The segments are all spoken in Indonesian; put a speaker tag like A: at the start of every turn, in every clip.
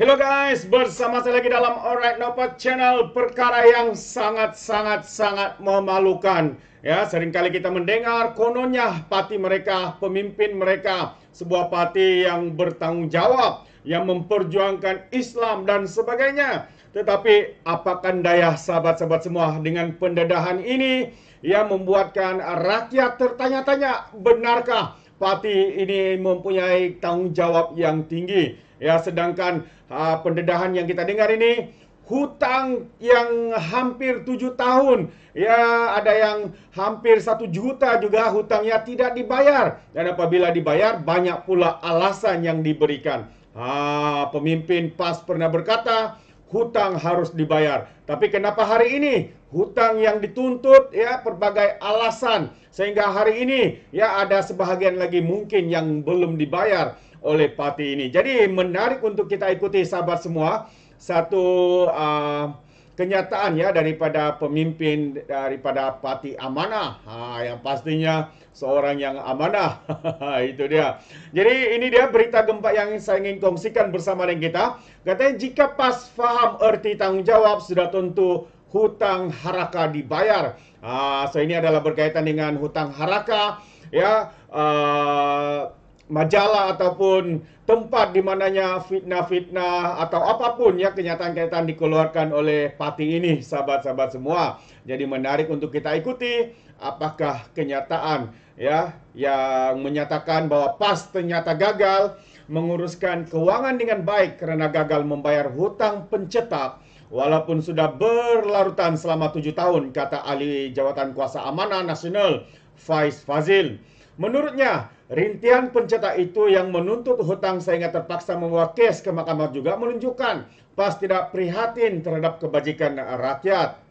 A: Hello guys, bersama saya lagi dalam Alright Nopat Channel Perkara yang sangat-sangat-sangat memalukan Ya, seringkali kita mendengar kononnya parti mereka, pemimpin mereka Sebuah parti yang bertanggungjawab Yang memperjuangkan Islam dan sebagainya Tetapi, apakah daya sahabat-sahabat semua dengan pendedahan ini Yang membuatkan rakyat tertanya-tanya Benarkah parti ini mempunyai tanggungjawab yang tinggi. Ya, sedangkan uh, pendedahan yang kita dengar ini hutang yang hampir tujuh tahun ya ada yang hampir satu juta juga hutangnya tidak dibayar dan apabila dibayar banyak pula alasan yang diberikan ah, pemimpin PAS pernah berkata hutang harus dibayar tapi kenapa hari ini hutang yang dituntut ya berbagai alasan sehingga hari ini ya ada sebahagian lagi mungkin yang belum dibayar oleh parti ini. Jadi menarik untuk kita ikuti sahabat semua satu uh, kenyataan ya daripada pemimpin daripada parti amanah ha, yang pastinya seorang yang amanah itu dia. Jadi ini dia berita gempa yang saya ingin kongsikan bersama dengan kita. Katanya jika pas faham erti tanggung jawab sudah tentu hutang haraka dibayar. Uh, so ini adalah berkaitan dengan hutang haraka ya uh, majalah ataupun tempat di mananya fitnah-fitnah atau apapun ya kenyataan-kenyataan dikeluarkan oleh Pati ini sahabat-sahabat semua. Jadi menarik untuk kita ikuti apakah kenyataan ya yang menyatakan bahwa PAS ternyata gagal menguruskan keuangan dengan baik karena gagal membayar hutang pencetak Walaupun sudah berlarutan selama tujuh tahun, kata ahli jawatan kuasa amanah nasional Faiz Fazil. Menurutnya, rintian pencetak itu yang menuntut hutang sehingga terpaksa membawa kes ke mahkamah juga menunjukkan pas tidak prihatin terhadap kebajikan rakyat.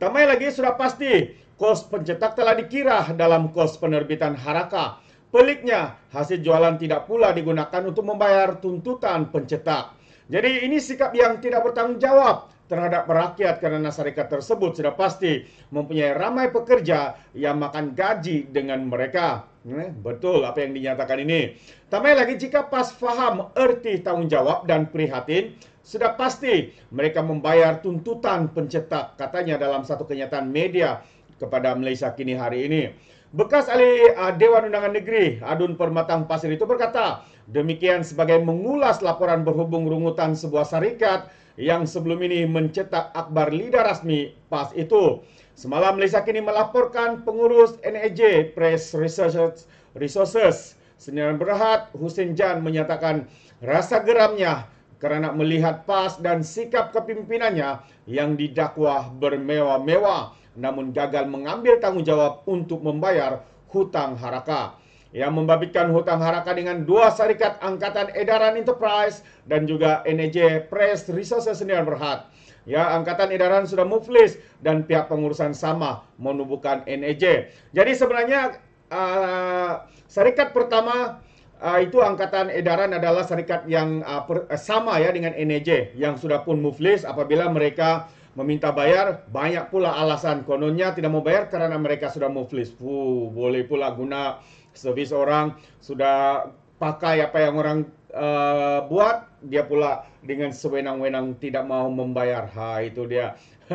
A: Tambah lagi sudah pasti, kos pencetak telah dikira dalam kos penerbitan haraka. Peliknya, hasil jualan tidak pula digunakan untuk membayar tuntutan pencetak. Jadi ini sikap yang tidak bertanggung jawab terhadap rakyat karena syarikat tersebut sudah pasti mempunyai ramai pekerja yang makan gaji dengan mereka. Eh, betul apa yang dinyatakan ini. Tambah lagi jika pas faham erti tanggung jawab dan prihatin, sudah pasti mereka membayar tuntutan pencetak katanya dalam satu kenyataan media kepada Malaysia kini hari ini. Bekas ahli ah, Dewan Undangan Negeri Adun Permatang Pasir itu berkata, Demikian sebagai mengulas laporan berhubung rungutan sebuah syarikat yang sebelum ini mencetak akbar lidah rasmi PAS itu. Semalam Malaysia kini melaporkan pengurus NAJ Press Research Resources Senyaran Berhad Hussein Jan menyatakan rasa geramnya kerana melihat PAS dan sikap kepimpinannya yang didakwa bermewah-mewah namun gagal mengambil tanggungjawab untuk membayar hutang harakah. yang membabitkan hutang harakan dengan dua syarikat angkatan edaran enterprise dan juga NEJ Press Resources Senior Berhad. Ya, angkatan edaran sudah muflis dan pihak pengurusan sama menubuhkan NEJ. Jadi sebenarnya uh, syarikat pertama uh, itu angkatan edaran adalah syarikat yang uh, per, uh, sama ya dengan NEJ yang sudah pun muflis apabila mereka meminta bayar banyak pula alasan kononnya tidak mau bayar karena mereka sudah muflis. Wuh, boleh pula guna servis orang sudah pakai apa yang orang uh, buat dia pula dengan sewenang-wenang tidak mau membayar ha itu dia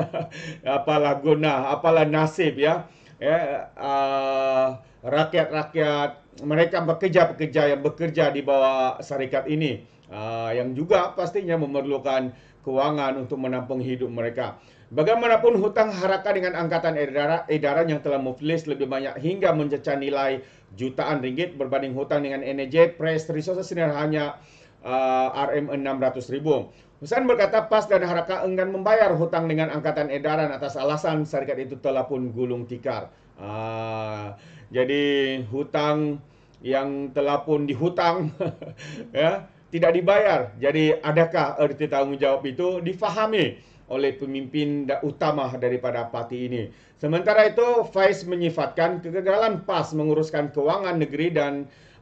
A: apalah guna apalah nasib ya ya uh, rakyat-rakyat mereka bekerja-bekerja yang bekerja di bawah syarikat ini uh, yang juga pastinya memerlukan kewangan untuk menampung hidup mereka Bagaimanapun hutang Haraka dengan angkatan edaran, edaran yang telah muflis lebih banyak hingga mencecah nilai jutaan ringgit berbanding hutang dengan NEJ Press Resources ini hanya uh, RM 600 ribu. Husan berkata PAS dan Haraka enggan membayar hutang dengan angkatan edaran atas alasan syarikat itu telah pun gulung tikar. Uh, jadi hutang yang telah pun dihutang ya tidak dibayar. Jadi adakah erti jawab itu difahami? oleh pemimpin utama daripada parti ini. Sementara itu, Faiz menyifatkan kegagalan PAS menguruskan kewangan negeri dan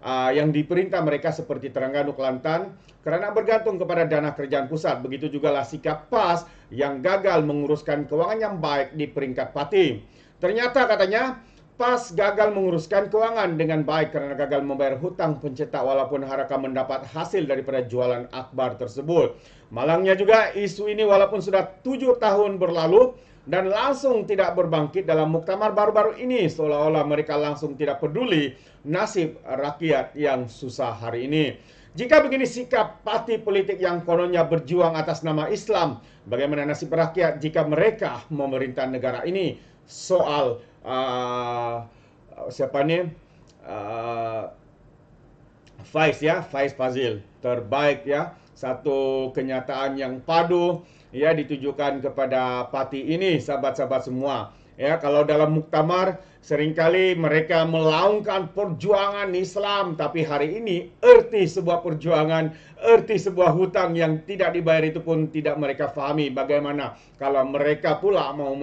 A: uh, yang diperintah mereka seperti Terengganu Kelantan kerana bergantung kepada dana kerjaan pusat. Begitu juga lah sikap PAS yang gagal menguruskan kewangan yang baik di peringkat parti. Ternyata katanya Pas gagal menguruskan keuangan dengan baik karena gagal membayar hutang pencetak walaupun Haraka mendapat hasil daripada jualan Akbar tersebut. Malangnya juga isu ini walaupun sudah tujuh tahun berlalu dan langsung tidak berbangkit dalam muktamar baru-baru ini seolah-olah mereka langsung tidak peduli nasib rakyat yang susah hari ini. Jika begini sikap parti politik yang kononnya berjuang atas nama Islam, bagaimana nasib rakyat jika mereka memerintah negara ini? Soal uh, siapa ni uh, Faiz ya Faiz Fazil terbaik ya satu kenyataan yang padu ya ditujukan kepada parti ini sahabat-sahabat semua ya kalau dalam muktamar seringkali mereka melaungkan perjuangan Islam tapi hari ini erti sebuah perjuangan erti sebuah hutang yang tidak dibayar itu pun tidak mereka fahami bagaimana kalau mereka pula mau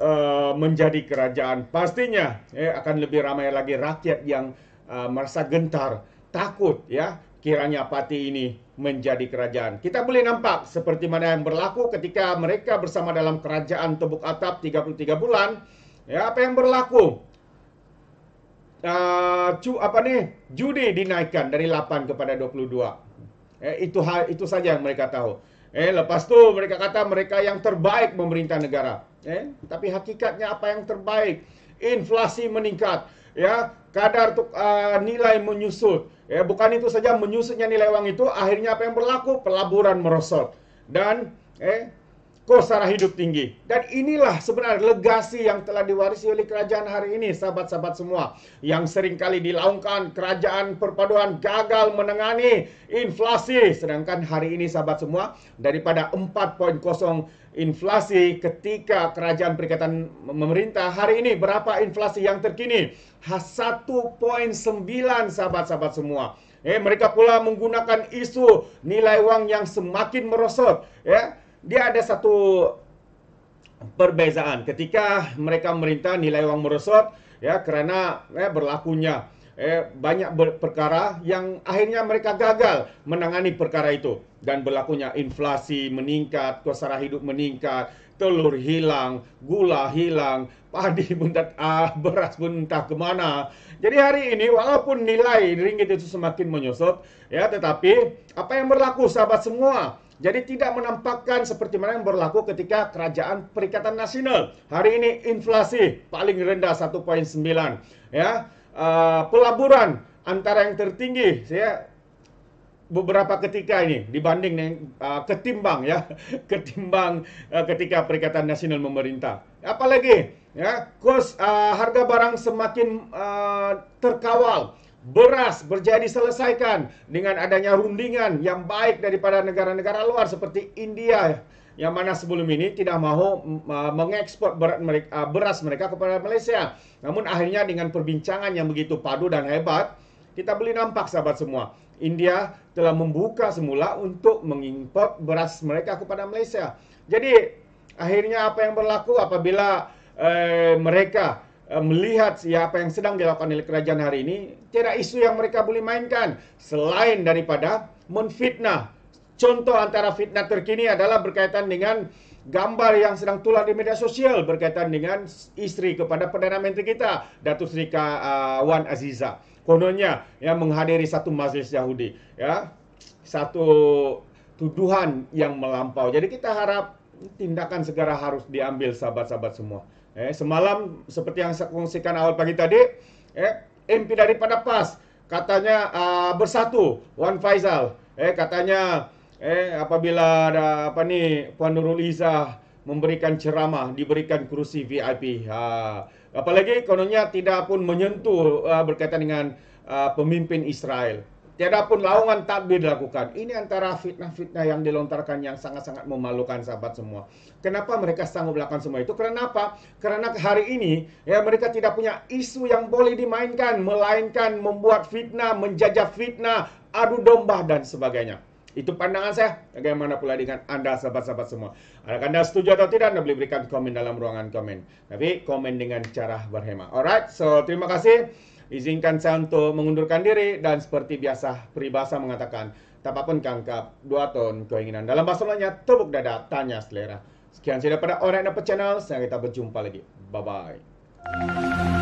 A: uh, menjadi kerajaan. Pastinya eh, akan lebih ramai lagi rakyat yang uh, merasa gentar, takut ya kiranya parti ini menjadi kerajaan. Kita boleh nampak seperti mana yang berlaku ketika mereka bersama dalam kerajaan tebuk atap 33 bulan. Ya, apa yang berlaku? Uh, eh, cu, apa nih? Judi dinaikkan dari 8 kepada 22. Eh, itu itu saja yang mereka tahu. Eh, lepas tu mereka kata mereka yang terbaik memerintah negara eh, tapi hakikatnya apa yang terbaik inflasi meningkat ya kadar tuk, uh, nilai menyusut ya bukan itu saja menyusutnya nilai uang itu akhirnya apa yang berlaku pelaburan merosot dan eh kos hidup tinggi. Dan inilah sebenarnya legasi yang telah diwarisi oleh kerajaan hari ini, sahabat-sahabat semua. Yang seringkali dilaungkan kerajaan perpaduan gagal menangani inflasi. Sedangkan hari ini, sahabat semua, daripada 4.0 inflasi ketika kerajaan perikatan memerintah hari ini berapa inflasi yang terkini 1.9 sahabat-sahabat semua eh mereka pula menggunakan isu nilai uang yang semakin merosot ya dia ada satu perbezaan ketika mereka memerintah nilai uang merosot ya karena ya, eh, berlakunya eh, banyak perkara yang akhirnya mereka gagal menangani perkara itu dan berlakunya inflasi meningkat, kosara hidup meningkat, telur hilang, gula hilang, padi pun tak, ah, beras pun entah kemana. Jadi hari ini walaupun nilai ringgit itu semakin menyusut, ya tetapi apa yang berlaku sahabat semua? Jadi tidak menampakkan seperti mana yang berlaku ketika kerajaan Perikatan Nasional. Hari ini inflasi paling rendah 1.9 ya. Eh, pelaburan antara yang tertinggi saya beberapa ketika ini dibanding yang uh, ketimbang ya ketimbang uh, ketika Perikatan Nasional memerintah apalagi ya kos uh, harga barang semakin uh, terkawal beras berjaya diselesaikan dengan adanya rundingan yang baik daripada negara-negara luar seperti India ya yang mana sebelum ini tidak mau mengekspor ah, beras mereka kepada Malaysia. Namun akhirnya dengan perbincangan yang begitu padu dan hebat, kita beli nampak sahabat semua. India telah membuka semula untuk mengimpor beras mereka kepada Malaysia. Jadi akhirnya apa yang berlaku apabila eh, mereka eh, melihat ya apa yang sedang dilakukan oleh kerajaan hari ini tidak isu yang mereka boleh mainkan selain daripada menfitnah Contoh antara fitnah terkini adalah berkaitan dengan gambar yang sedang tular di media sosial berkaitan dengan istri kepada Perdana Menteri kita, Datuk Sri uh, Wan Aziza. Kononnya yang menghadiri satu majelis Yahudi, ya. Satu tuduhan yang melampau. Jadi kita harap tindakan segera harus diambil sahabat-sahabat semua. Eh, semalam seperti yang saya kongsikan awal pagi tadi, eh MP daripada PAS katanya uh, bersatu Wan Faisal, eh katanya eh apabila ada apa nih Puan Nurul Izzah memberikan ceramah diberikan kursi VIP. Ha. Apalagi kononnya tidak pun menyentuh uh, berkaitan dengan uh, pemimpin Israel. Tiada pun laungan takbir dilakukan. Ini antara fitnah-fitnah yang dilontarkan yang sangat-sangat memalukan sahabat semua. Kenapa mereka sanggup melakukan semua itu? Karena apa? Karena hari ini ya mereka tidak punya isu yang boleh dimainkan, melainkan membuat fitnah, menjajah fitnah, adu domba dan sebagainya. Itu pandangan saya. Bagaimana pula dengan anda sahabat-sahabat semua? Adakah anda setuju atau tidak? Anda boleh berikan komen dalam ruangan komen. Tapi komen dengan cara berhemat. Alright, so terima kasih. Izinkan saya untuk mengundurkan diri dan seperti biasa peribahasa mengatakan tak pun kangkap dua ton keinginan. Dalam bahasa lainnya, tepuk dada, tanya selera. Sekian saja daripada Orang Dapat Channel. Sekarang kita berjumpa lagi. Bye-bye.